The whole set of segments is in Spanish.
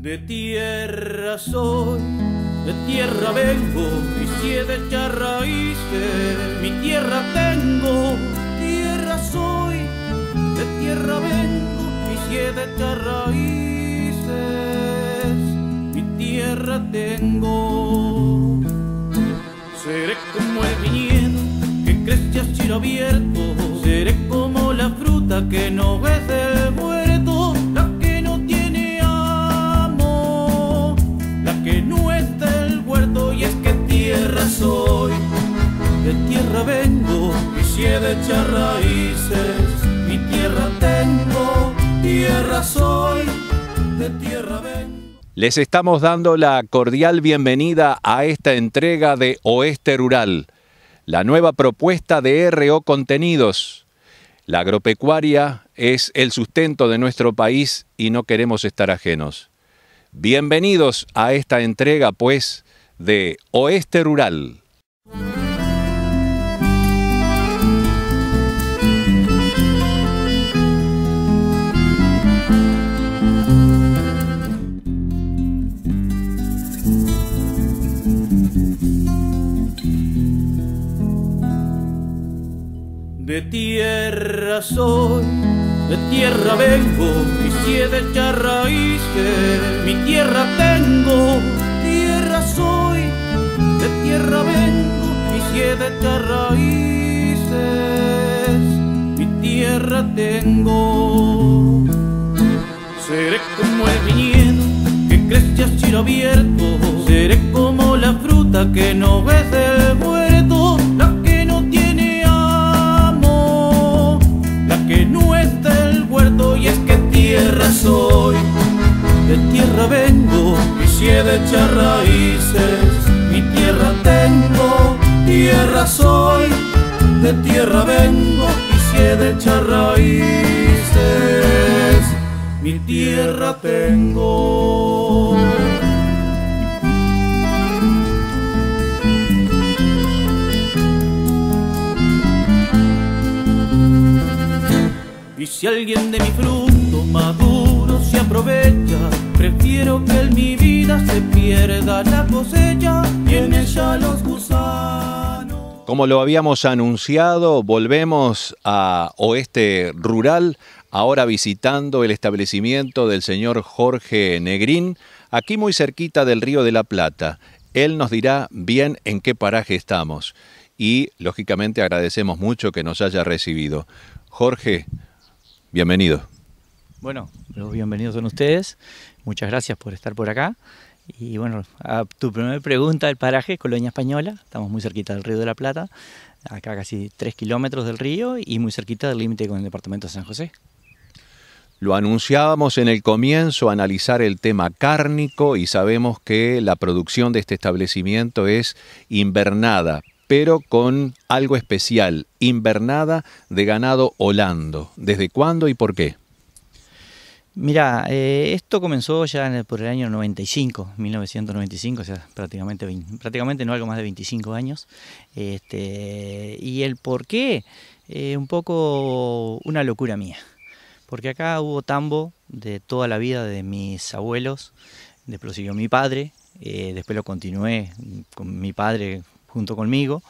De tierra soy, de tierra vengo y si he raíces, mi tierra tengo, tierra soy, de tierra vengo y si he raíces, mi tierra tengo. Seré como el viñedo que crece a cielo abierto, seré como la fruta que no ve raíces, mi tierra tengo, tierra soy, de tierra vengo. Les estamos dando la cordial bienvenida a esta entrega de Oeste Rural, la nueva propuesta de RO Contenidos. La agropecuaria es el sustento de nuestro país y no queremos estar ajenos. Bienvenidos a esta entrega, pues, de Oeste Rural. De tierra soy, de tierra vengo, y si he de echar raíces, mi tierra tengo, tierra soy, de tierra vengo, y si he de echar raíces, mi tierra tengo. Seré como el viñedo que crece a cielo abierto, seré como la fruta que no ves el vuelo de tierra vengo y si he de echar raíces, mi tierra tengo, tierra soy, de tierra vengo y si he de echar raíces, mi tierra tengo. Y si alguien de mi fruto maduro se aprovecha, Prefiero que en mi vida se pierda la cosecha y en ella los gusanos. Como lo habíamos anunciado, volvemos a Oeste Rural, ahora visitando el establecimiento del señor Jorge Negrín, aquí muy cerquita del Río de la Plata. Él nos dirá bien en qué paraje estamos y lógicamente agradecemos mucho que nos haya recibido. Jorge, bienvenido. Bueno, los bienvenidos son ustedes. Muchas gracias por estar por acá. Y bueno, a tu primera pregunta, el paraje Colonia Española, estamos muy cerquita del Río de la Plata, acá casi 3 kilómetros del río y muy cerquita del límite con el departamento de San José. Lo anunciábamos en el comienzo, analizar el tema cárnico y sabemos que la producción de este establecimiento es invernada, pero con algo especial, invernada de ganado holando. ¿Desde cuándo y por qué? Mira, eh, esto comenzó ya por el año 95, 1995, o sea, prácticamente, prácticamente no algo más de 25 años. Este, y el por qué, eh, un poco una locura mía. Porque acá hubo tambo de toda la vida de mis abuelos, después lo mi padre, eh, después lo continué con mi padre junto conmigo.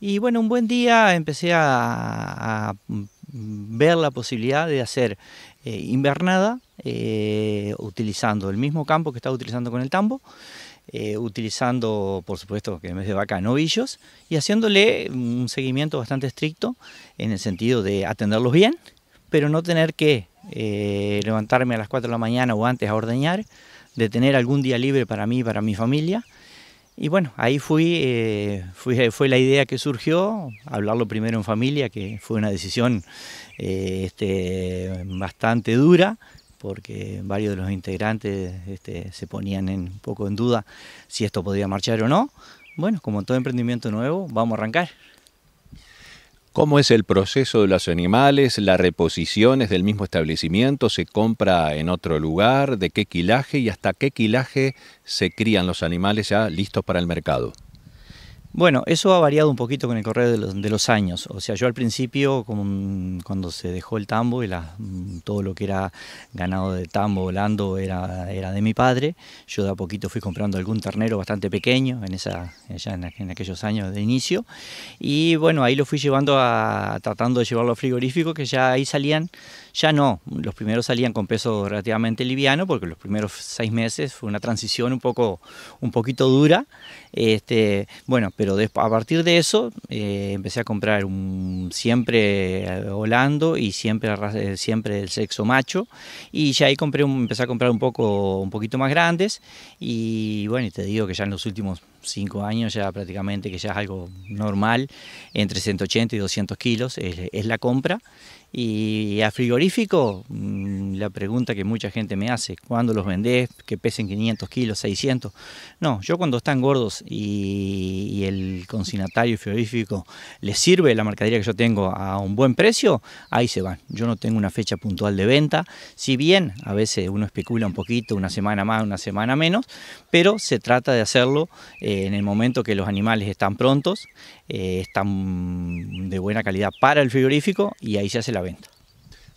Y bueno, un buen día empecé a ver la posibilidad de hacer eh, invernada eh, utilizando el mismo campo que estaba utilizando con el tambo, eh, utilizando por supuesto que en vez de vaca novillos y haciéndole un seguimiento bastante estricto en el sentido de atenderlos bien, pero no tener que levantarme a las 4 de la mañana o antes a ordeñar, de tener algún día libre para mí para mi familia y bueno, ahí fui, eh, eh, fue la idea que surgió, hablarlo primero en familia, que fue una decisión eh, este, bastante dura, porque varios de los integrantes este, se ponían en, un poco en duda si esto podía marchar o no. Bueno, como todo emprendimiento nuevo, vamos a arrancar. ¿Cómo es el proceso de los animales? ¿La reposición es del mismo establecimiento? ¿Se compra en otro lugar? ¿De qué quilaje y hasta qué quilaje se crían los animales ya listos para el mercado? Bueno, eso ha variado un poquito con el correr de los, años. O sea, yo al principio, cuando se dejó el tambo y mm, todo lo que era ganado de tambo volando era, era de mi padre, yo de a poquito fui comprando algún ternero bastante pequeño en, esa, aquellos años de inicio. Y bueno, ahí lo fui llevando a, tratando de llevarlo a frigorífico, que ya ahí salían ya no, los primeros salían con peso relativamente liviano porque los primeros seis meses fue una transición un, poco, un poquito dura. Este, bueno, pero a partir de eso eh, empecé a comprar un, siempre eh, holando y siempre, eh, siempre del sexo macho y ya ahí compré empecé a comprar un, poco, un poquito más grandes y bueno, te digo que ya en los últimos cinco años ya prácticamente que ya es algo normal, entre 180 y 200 kilos es la compra y a frigorífico, mm, la pregunta que mucha gente me hace, ¿cuándo los vendés? Que pesen 500 kilos, 600. No, yo cuando están gordos y, el consignatario frigorífico les sirve la mercadería que yo tengo a un buen precio, ahí se van. Yo no tengo una fecha puntual de venta, si bien a veces uno especula un poquito, una semana más, una semana menos, pero se trata de hacerlo eh, en el momento que los animales están prontos, eh, están de buena calidad para el frigorífico y ahí se hace la la venta.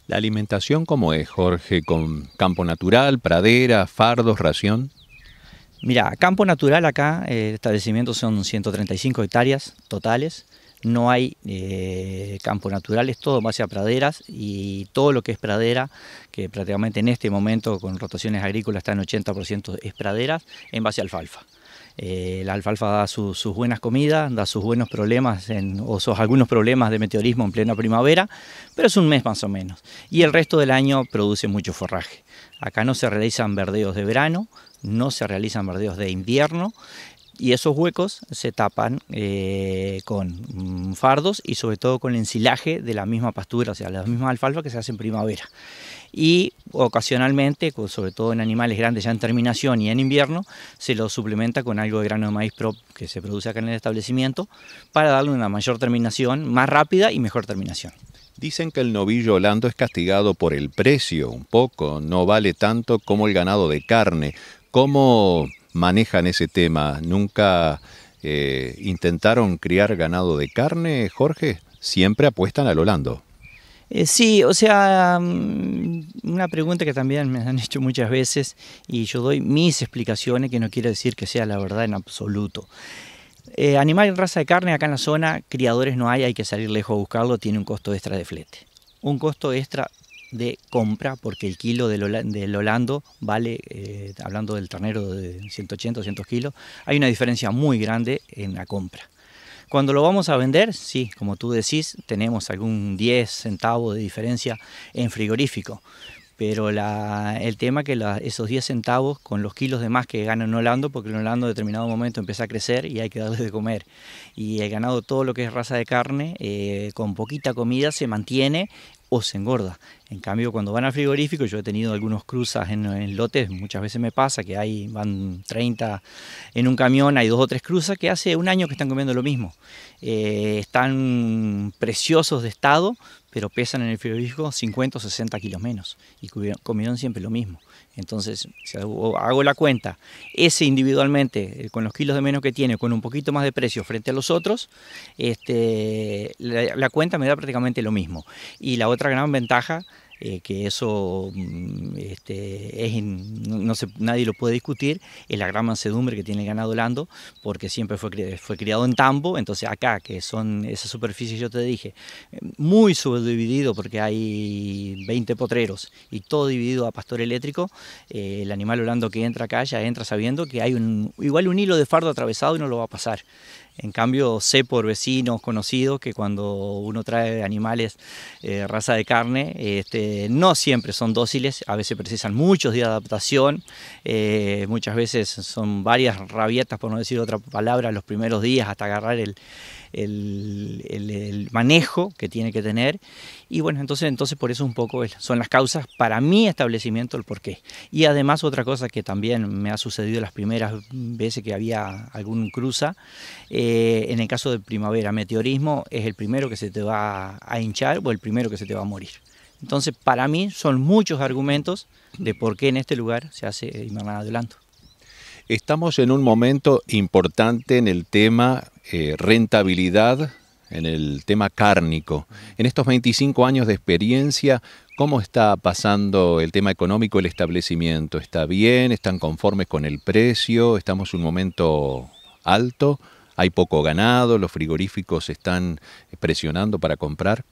¿La alimentación cómo es, Jorge? ¿Con campo natural, pradera, fardos, ración? Mira, campo natural acá, el eh, establecimiento son 135 hectáreas totales. No hay eh, campo natural, es todo en base a praderas y todo lo que es pradera, que prácticamente en este momento con rotaciones agrícolas está en 80% es praderas, en base a alfalfa. Eh, la alfalfa da sus buenas comidas, da sus buenos problemas o algunos problemas de meteorismo en plena primavera, pero es un mes más o menos. Y el resto del año produce mucho forraje. Acá no se realizan verdeos de verano, no se realizan verdeos de invierno y esos huecos se tapan eh, con mm, fardos y sobre todo con el ensilaje de la misma pastura, o sea, la misma alfalfa que se hace en primavera y ocasionalmente, sobre todo en animales grandes ya en terminación y en invierno, se lo suplementa con algo de grano de maíz prop que se produce acá en el establecimiento para darle una mayor terminación, más rápida y mejor terminación. Dicen que el novillo holando es castigado por el precio un poco, no vale tanto como el ganado de carne. ¿Cómo manejan ese tema? ¿Nunca eh, intentaron criar ganado de carne, Jorge? Siempre apuestan al holando. Eh, sí, o sea, mm, una pregunta que también me han hecho muchas veces y yo doy mis explicaciones, que no quiero decir que sea la verdad en absoluto. Eh, animal en raza de carne acá en la zona, criadores no hay, hay que salir lejos a buscarlo, tiene un costo extra de flete. Un costo extra de compra, porque el kilo del, Holando vale, eh, hablando del ternero de 180 200 kilos, hay una diferencia muy grande en la compra. Cuando lo vamos a vender, sí, como tú decís, tenemos algún 10 centavos de diferencia en frigorífico. Pero el tema que esos 10 centavos con los kilos de más que gana en holando, porque en holando en determinado momento empieza a crecer y hay que darle de comer. Y el ganado, todo lo que es raza de carne, eh, con poquita comida se mantiene o se engorda. En cambio, cuando van al frigorífico, yo he tenido algunos cruzas en, lotes, muchas veces me pasa que hay, van 30 en un camión, hay dos o tres cruzas que hace un año que están comiendo lo mismo. Eh, están preciosos de estado, pero pesan en el frigorífico 50 o 60 kilos menos y comieron siempre lo mismo. Entonces, si hago la cuenta, ese individualmente, eh, con los kilos de menos que tiene, con un poquito más de precio frente a los otros, este, la cuenta me da prácticamente lo mismo. Y la otra gran ventaja eh, que eso mm, este, es, no nadie lo puede discutir, es la gran mansedumbre que tiene el ganado holando porque siempre fue, fue criado en tambo, entonces acá, que son esas superficies yo te dije, muy subdividido porque hay 20 potreros y todo dividido a pastor eléctrico, eh, el animal holando que entra acá ya entra sabiendo que hay un, igual un hilo de fardo atravesado y no lo va a pasar. En cambio, sé por vecinos, conocidos, que cuando uno trae animales eh, raza de carne, este, no siempre son dóciles, a veces precisan muchos días de adaptación, eh, muchas veces son varias rabietas, por no decir otra palabra, los primeros días hasta agarrar el, el, manejo que tiene que tener. Y bueno, entonces, entonces por eso un poco son las causas para mi establecimiento el porqué. Y además otra cosa que también me ha sucedido las primeras veces que había algún cruza, eh, en el caso de primavera, meteorismo es el primero que se te va a hinchar o el primero que se te va a morir. Entonces, para mí son muchos argumentos de por qué en este lugar se hace eh, van Adelanto. Estamos en un momento importante en el tema eh, rentabilidad en el tema cárnico. En estos 25 años de experiencia, ¿cómo está pasando el tema económico el establecimiento? ¿Está bien? ¿Están conformes con el precio? ¿Estamos en un momento alto? ¿Hay poco ganado? ¿Los frigoríficos están presionando para comprar?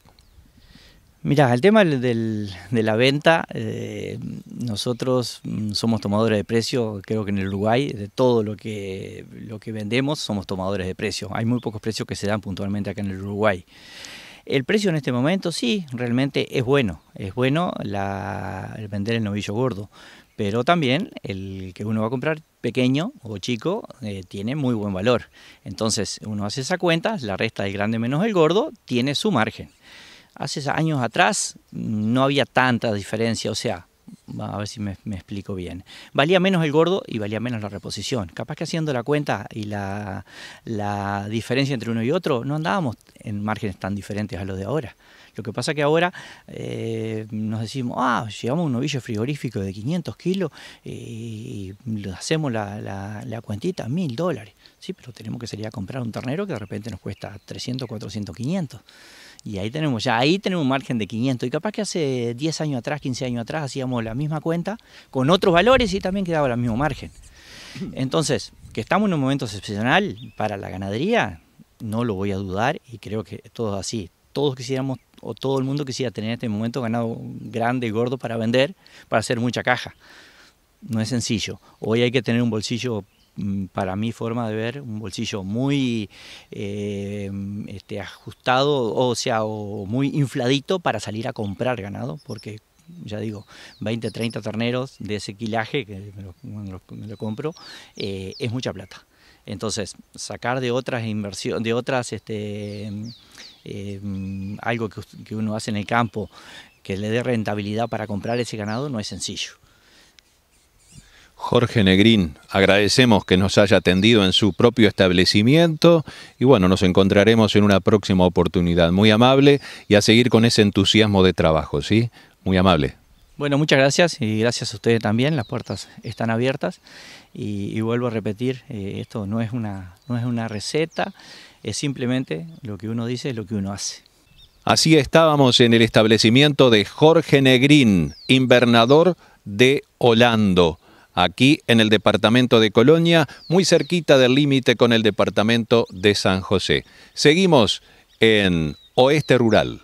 Mira, el tema de la venta, eh, nosotros mm, somos tomadores de precio, creo que en el Uruguay, de todo lo que, lo que vendemos somos tomadores de precio. Hay muy pocos precios que se dan puntualmente acá en el Uruguay. El precio en este momento sí, realmente es bueno, es bueno el vender el novillo gordo, pero también el que uno va a comprar pequeño o chico eh, tiene muy buen valor. Entonces uno hace esa cuenta, la resta del grande menos el gordo, tiene su margen hace años atrás no había tanta diferencia, o sea, a ver si me, explico bien. Valía menos el gordo y valía menos la reposición. Capaz que haciendo la cuenta y la, diferencia entre uno y otro, no andábamos en márgenes tan diferentes a los de ahora. Lo que pasa que ahora eh, nos decimos, ah, llevamos un novillo frigorífico de 500 kilos y, hacemos la, la, cuentita, mil dólares. Sí, pero tenemos que salir a comprar un ternero que de repente nos cuesta 300, 400, 500. Y ahí tenemos, ya ahí tenemos un margen de 500. Y capaz que hace 10 años atrás, 15 años atrás, hacíamos la misma cuenta con otros valores y también quedaba el mismo margen. Entonces, que estamos en un momento excepcional para la ganadería, no lo voy a dudar y creo que todos así, todos quisiéramos o todo el mundo quisiera tener en este momento ganado grande y gordo para vender, para hacer mucha caja. No es sencillo. Hoy hay que tener un bolsillo Mm, para mi forma de ver, un bolsillo muy eh, este, ajustado, o sea, o muy infladito para salir a comprar ganado, porque ya digo, 20, 30 terneros de ese quilaje, que me lo, compro, eh, es mucha plata. Entonces, sacar de otras inversiones, de otras, este, eh, algo que uno hace en el campo, que le dé rentabilidad para comprar ese ganado, no es sencillo. Jorge Negrín, agradecemos que nos haya atendido en su propio establecimiento y bueno, nos encontraremos en una próxima oportunidad. Muy amable y a seguir con ese entusiasmo de trabajo, ¿sí? Muy amable. Bueno, muchas gracias y gracias a ustedes también. Las puertas están abiertas y, vuelvo a repetir, eh, esto no es, una, no es una receta, es simplemente lo que uno dice es lo que uno hace. Así estábamos en el establecimiento de Jorge Negrín, invernador de Holando aquí en el departamento de Colonia, muy cerquita del límite con el departamento de San José. Seguimos en Oeste Rural.